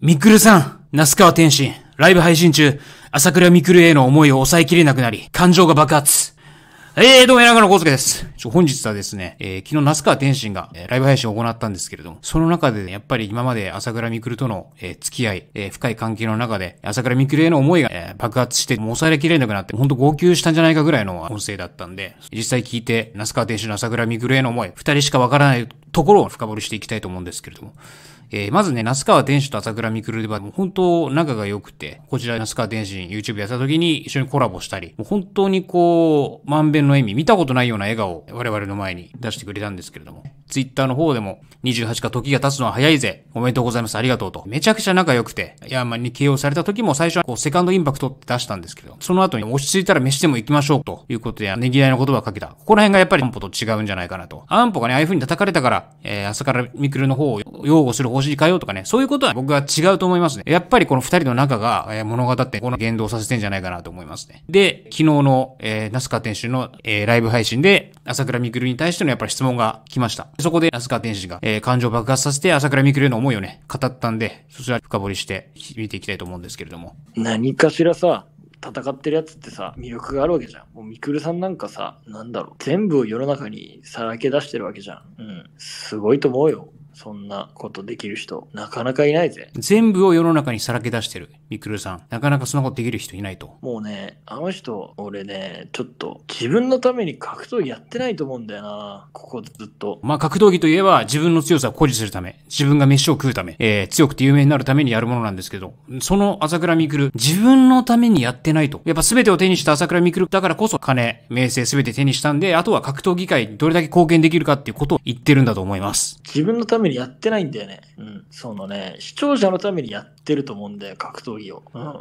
ミクルさん、那須川天心、ライブ配信中、朝倉ミクルへの思いを抑えきれなくなり、感情が爆発。えー、どうも、柳野康介です。本日はですね、えー、昨日、那須川天心が、えー、ライブ配信を行ったんですけれども、その中で、ね、やっぱり今まで朝倉ミクルとの、えー、付き合い、えー、深い関係の中で、朝倉ミクルへの思いが、えー、爆発して、もう抑えきれなくなって、ほんと号泣したんじゃないかぐらいの音声だったんで、実際聞いて、那須川天心の朝倉ミクルへの思い、二人しかわからないところを深掘りしていきたいと思うんですけれども、えー、まずね、那須川天子と朝倉未来では、もう本当仲が良くて、こちら那須川天心 YouTube やった時に一緒にコラボしたり、もう本当にこう、満遍の笑み、見たことないような笑顔を我々の前に出してくれたんですけれども、Twitter の方でも、28か時が経つのは早いぜ、おめでとうございます、ありがとうと、めちゃくちゃ仲良くて、ヤーマンに形用された時も最初はこう、セカンドインパクトって出したんですけど、その後に落ち着いたら飯でも行きましょうということで、ねぎらいの言葉をかけた。ここら辺がやっぱり安保と違うんじゃないかなと。安保がね、ああいう風に叩かれたから、えー、朝倉未来の方を擁護する方お尻変えようとかね、そういうことは僕は違うと思いますね。やっぱりこの二人の仲が、えー、物語ってこの言動させてんじゃないかなと思いますね。で、昨日の、えー、ナスカ天主の、えー、ライブ配信で、朝倉みくるに対してのやっぱり質問が来ました。そこで、ナスカ天使が、えー、感情爆発させて朝倉みくるへの思いをね、語ったんで、そちら深掘りして見ていきたいと思うんですけれども。何かしらさ、戦ってるやつってさ魅力があるわけじゃんもうみくるさんなんかさなんだろう全部を世の中にさらけ出してるわけじゃんうんすごいと思うよそんなことできる人、なかなかいないぜ。全部を世の中にさらけ出してる、みくるさん。なかなかそんなことできる人いないと。もうね、あの人、俺ね、ちょっと自分のために格闘技やってないと思うんだよな。ここずっと。まあ格闘技といえば自分の強さを誇示するため、自分が飯を食うため、えー、強くて有名になるためにやるものなんですけど、その朝倉ミクル、自分のためにやってないと。やっぱ全てを手にした朝倉ミクル、だからこそ金、名声全て手にしたんで、あとは格闘技界にどれだけ貢献できるかっていうことを言ってるんだと思います。自分のためめにやってないんだよね。うん。そのね、視聴者のためにやってると思うんだよ、格闘技を。うん。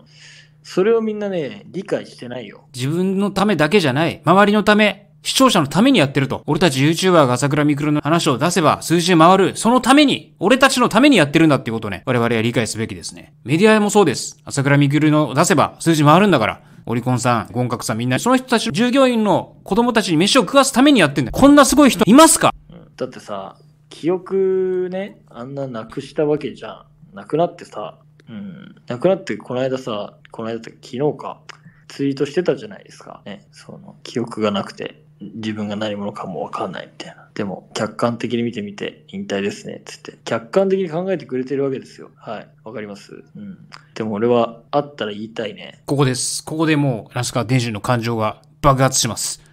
それをみんなね、理解してないよ。自分のためだけじゃない。周りのため、視聴者のためにやってると。俺たち YouTuber が桜倉くるの話を出せば数字回る。そのために、俺たちのためにやってるんだってことをね、我々は理解すべきですね。メディアもそうです。朝倉くるの出せば数字回るんだから。オリコンさん、ゴンカクさんみんな、その人たち従業員の子供たちに飯を食わすためにやってんだよ。こんなすごい人いますかだってさ、記憶ね、あんななくしたわけじゃん。なくなってさ、うん、なくなってこの間さ、この間って昨日か、ツイートしてたじゃないですか。ね、その記憶がなくて、自分が何者かもわかんないみたいな。でも、客観的に見てみて、引退ですね、つって。客観的に考えてくれてるわけですよ。はい。わかります。うん。でも俺は、あったら言いたいね。ここです。ここでもう、なんすか、伝授の感情が爆発します。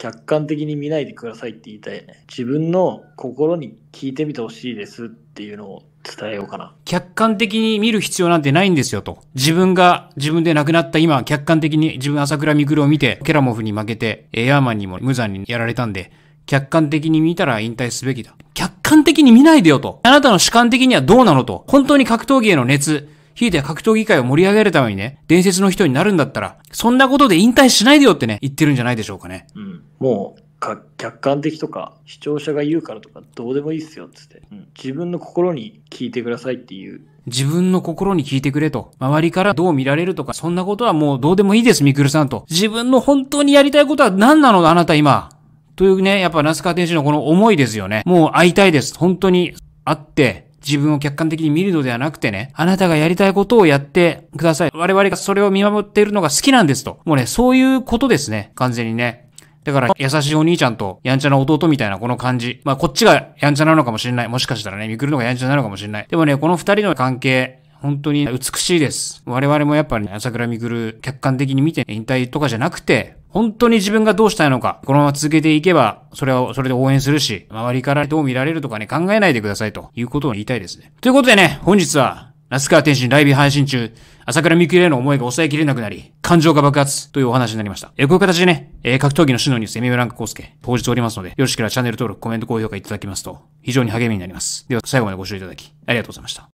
客観的に見ないでくださいって言いたいね。自分の心に聞いてみてほしいですっていうのを伝えようかな。客観的に見る必要なんてないんですよと。自分が自分で亡くなった今、客観的に自分朝倉未来を見て、ケラモフに負けて、エアーマンにも無残にやられたんで、客観的に見たら引退すべきだ。客観的に見ないでよと。あなたの主観的にはどうなのと。本当に格闘技への熱、ひいては格闘技界を盛り上げるためにね、伝説の人になるんだったら、そんなことで引退しないでよってね、言ってるんじゃないでしょうかね。うん。もう、か客観的とか視聴者が言うからとかどうでもいいっすよっつって、うん、自分の心に聞いてくださいっていう自分の心に聞いてくれと周りからどう見られるとかそんなことはもうどうでもいいですみくるさんと自分の本当にやりたいことは何なのあなた今というねやっぱ那須川天心のこの思いですよねもう会いたいです本当に会って自分を客観的に見るのではなくてね、あなたがやりたいことをやってください。我々がそれを見守っているのが好きなんですと。もうね、そういうことですね。完全にね。だから、優しいお兄ちゃんと、やんちゃな弟みたいなこの感じ。まあ、こっちがやんちゃなのかもしれない。もしかしたらね、みくるのがやんちゃなのかもしれない。でもね、この二人の関係、本当に美しいです。我々もやっぱり、ね、朝倉みくる客観的に見て引退とかじゃなくて、本当に自分がどうしたいのか、このまま続けていけば、それは、それで応援するし、周りからどう見られるとかね、考えないでくださいということを言いたいですね。ということでね、本日は、夏川天心ライブ配信中、朝倉未来への思いが抑えきれなくなり、感情が爆発というお話になりました。えこういう形でね、え格闘技の主のニュース、エミブランクコースケ、当日おりますので、よろしければチャンネル登録、コメント、高評価いただきますと、非常に励みになります。では、最後までご視聴いただき、ありがとうございました。